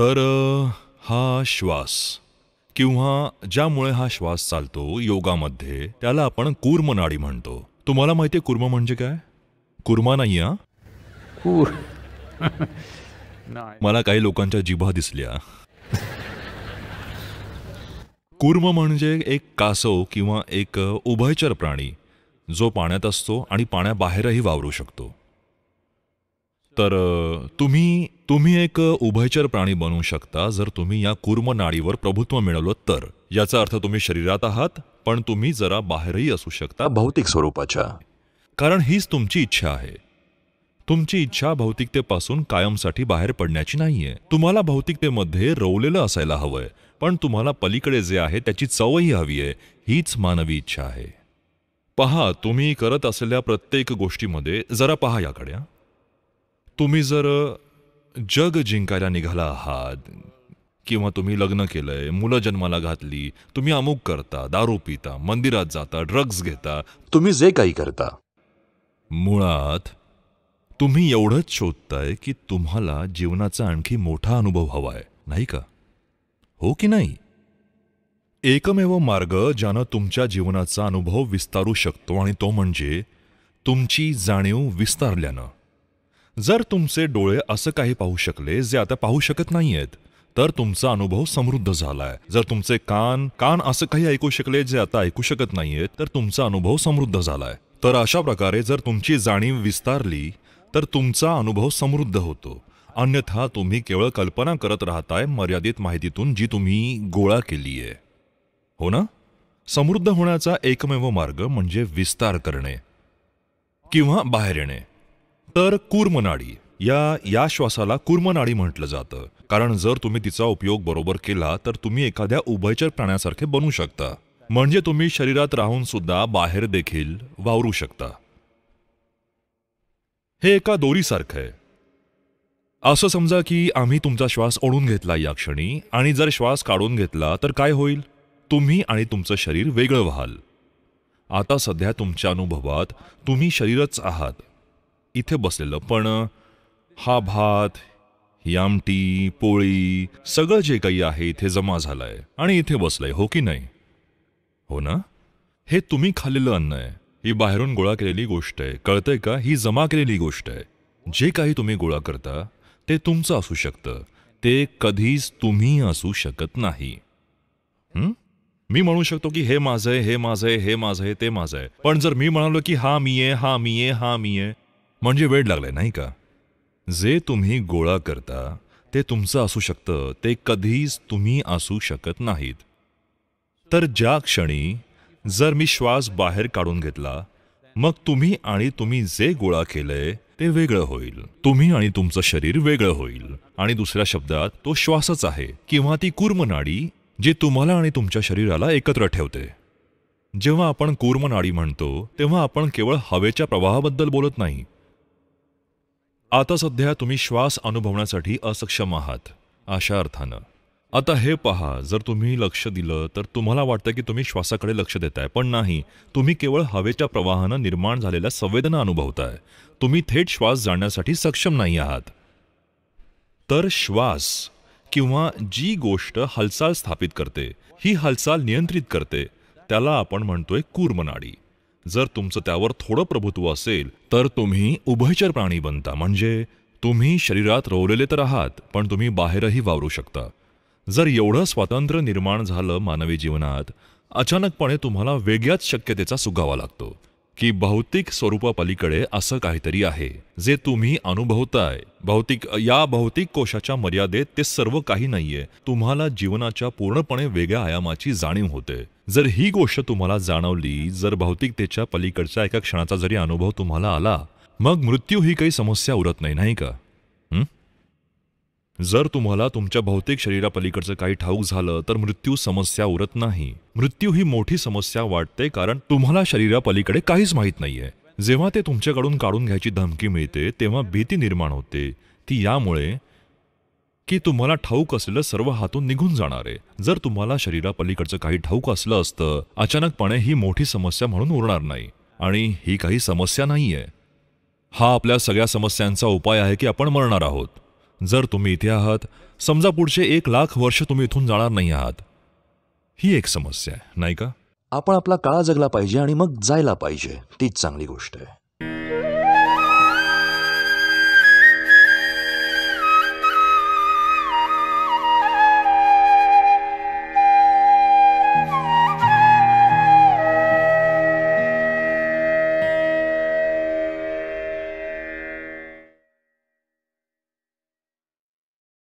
तर हा श्वास किंवा ज्यामुळे हा श्वास चालतो योगामध्ये त्याला आपण नाडी म्हणतो तुम्हाला माहिती आहे कुर्म म्हणजे काय कुर्मा नाही हा कूर मला काही लोकांच्या जिभा दिसल्या कुर्म म्हणजे एक कासव किंवा एक उभयचर प्राणी जो पाण्यात असतो आणि पाण्याबाहेरही वावरू शकतो तर तुम्ही तुम्ही एक उभयचर प्राणी बनू शकता जर तुम्ही या कुर्म नाडीवर प्रभुत्व मिळवलं तर याचा अर्थ तुम्ही शरीरात आहात पण तुम्ही जरा बाहेरही असू शकता भौतिक स्वरूपाच्या कारण हीच तुमची इच्छा आहे तुमची इच्छा भौतिकतेपासून कायमसाठी बाहेर पडण्याची नाहीये तुम्हाला भौतिकतेमध्ये रवलेलं असायला हवंय पण तुम्हाला पलीकडे जे आहे त्याची चवही हवी आहे हीच मानवी इच्छा आहे पहा तुम्ही करत असलेल्या प्रत्येक गोष्टीमध्ये जरा पहा याकडे तुम्ही जर जग जिंकायला निघाला आहात किंवा तुम्ही लग्न केलंय मुलं जन्माला घातली तुम्ही अमुक करता दारू पिता मंदिरात जाता ड्रग्ज घेता तुम्ही जे काही करता मुळात तुम्ही एवढंच शोधताय की तुम्हाला जीवनाचा आणखी मोठा अनुभव हवाय नाही का हो की नाही एकमेव मार्ग ज्यानं तुमच्या जीवनाचा अनुभव विस्तारू शकतो आणि तो म्हणजे तुमची जाणीव विस्तारल्यानं जर तुमचे डोळे असं काही पाहू शकले जे आता पाहू शकत नाहीयेत तर तुमचा अनुभव समृद्ध झालाय जर तुमचे कान कान असं काही ऐकू शकले जे आता ऐकू शकत नाहीयेत तर तुमचा अनुभव समृद्ध झालाय तर अशा प्रकारे जर तुमची जाणीव विस्तारली तर तुमचा अनुभव समृद्ध होतो अन्यथा तुम्ही केवळ कल्पना करत राहताय मर्यादित माहितीतून जी तुम्ही गोळा केली आहे हो ना समृद्ध होण्याचा एकमेव मार्ग म्हणजे विस्तार करणे किंवा बाहेर येणे तर कुर्मनाडी या या श्वासाला कुर्मनाडी म्हटलं जातं कारण जर तुम्ही तिचा उपयोग बरोबर केला तर तुम्ही एखाद्या उभयचर प्राण्यासारखे बनू शकता म्हणजे तुम्ही शरीरात राहून सुद्धा बाहेर देखील वावरू शकता हे एका दोरीसारखं आहे असं समजा की आम्ही तुमचा श्वास ओढून घेतला या क्षणी आणि जर श्वास काढून घेतला तर काय होईल तुम्ही आणि तुमचं शरीर वेगळं व्हाल आता सध्या तुमच्या अनुभवात तुम्ही शरीरच आहात इथे बसलेलं पण हा भात ही आमटी पोळी सगळं जे काही आहे इथे जमा झालंय आणि इथे बसलंय हो की नाही हो ना हे तुम्ही खाल्लेलं अन्न आहे ही बाहेरून गोळा केलेली गोष्ट आहे कळतंय का ही जमा केलेली गोष्ट आहे जे काही तुम्ही गोळा करता ते तुमचं असू शकतं ते कधीच तुम्ही असू शकत नाही मी म्हणू शकतो की हे माझं आहे हे माझं आहे हे माझं आहे ते माझं आहे पण जर मी म्हणालो की हा मी आहे हा मी आहे हा मी आहे म्हणजे वेळ लागलाय नाही का जे तुम्ही गोळा करता ते तुमचं असू शकतं ते कधीच तुम्ही असू शकत नाहीत तर ज्या क्षणी जर मी श्वास बाहेर काढून घेतला मग तुम्ही आणि तुम्ही जे गोळा केलंय ते वेगळं होईल तुम्ही आणि तुमचं शरीर वेगळं होईल आणि दुसऱ्या शब्दात तो श्वासच आहे किंवा ती कूर्मनाडी जी तुम्हाला आणि तुमच्या शरीराला एकत्र ठेवते जेव्हा आपण कूर्मनाडी म्हणतो तेव्हा आपण केवळ हवेच्या प्रवाहाबद्दल बोलत नाही आता सध्या तुम्ही श्वास अनुभवण्यासाठी असक्षम आहात अशा अर्थानं आता हे पहा जर तुम्ही लक्ष दिलं तर तुम्हाला वाटतं की तुम्ही श्वासाकडे लक्ष देताय पण नाही तुम्ही केवळ हवेच्या प्रवाहानं निर्माण झालेल्या संवेदना अनुभवताय तुम्ही थेट श्वास जाणण्यासाठी सक्षम नाही आहात तर श्वास किंवा जी गोष्ट हालचाल स्थापित करते ही हालचाल नियंत्रित करते त्याला आपण म्हणतोय कूर्मनाडी जर तुमचं त्यावर थोडं प्रभुत्व असेल तर तुम्ही उभयचर प्राणी बनता म्हणजे तुम्ही शरीरात रोवलेले तर आहात पण तुम्ही बाहेरही वावरू शकता जर एवढं स्वातंत्र्य निर्माण झालं मानवी जीवनात अचानकपणे तुम्हाला वेगळ्याच शक्यतेचा सुगावा लागतो की भौतिक स्वरूपापलीकडे असं काहीतरी आहे जे तुम्ही अनुभवताय भौतिक या भौतिक कोशाच्या मर्यादेत ते सर्व काही नाहीये तुम्हाला जीवनाच्या पूर्णपणे वेगळ्या आयामाची जाणीव होते जर ही गोष्ट तुम्हाला जाणवली जर भौतिकतेच्या पलीकडच्या एका क्षणाचा जरी अनुभव तुम्हाला आला मग मृत्यू ही काही समस्या उरत नाही नाही का जर तुम्हाला तुमच्या भौतिक शरीरापलीकडचं काही ठाऊक झालं तर मृत्यू समस्या उरत नाही मृत्यू ही मोठी समस्या वाटते कारण तुम्हाला शरीरापलीकडे काहीच माहीत नाहीये जेव्हा ते तुमच्याकडून काढून घ्यायची धमकी मिळते तेव्हा भीती निर्माण होते ती यामुळे की तुम्हाला ठाऊक असलेलं सर्व हातून निघून जाणार आहे जर तुम्हाला शरीरापलीकडचं काही ठाऊक असलं असतं अचानकपणे ही मोठी समस्या म्हणून उरणार नाही आणि ही काही समस्या नाहीये हा आपल्या सगळ्या समस्यांचा उपाय आहे की आपण मरणार आहोत जर तुम्ही इथे आहात समजा पुढचे एक लाख वर्ष तुम्ही इथून जाणार नाही आहात ही एक समस्या आहे नाही का आपण आपला काळा जगला पाहिजे आणि मग जायला पाहिजे तीच चांगली गोष्ट आहे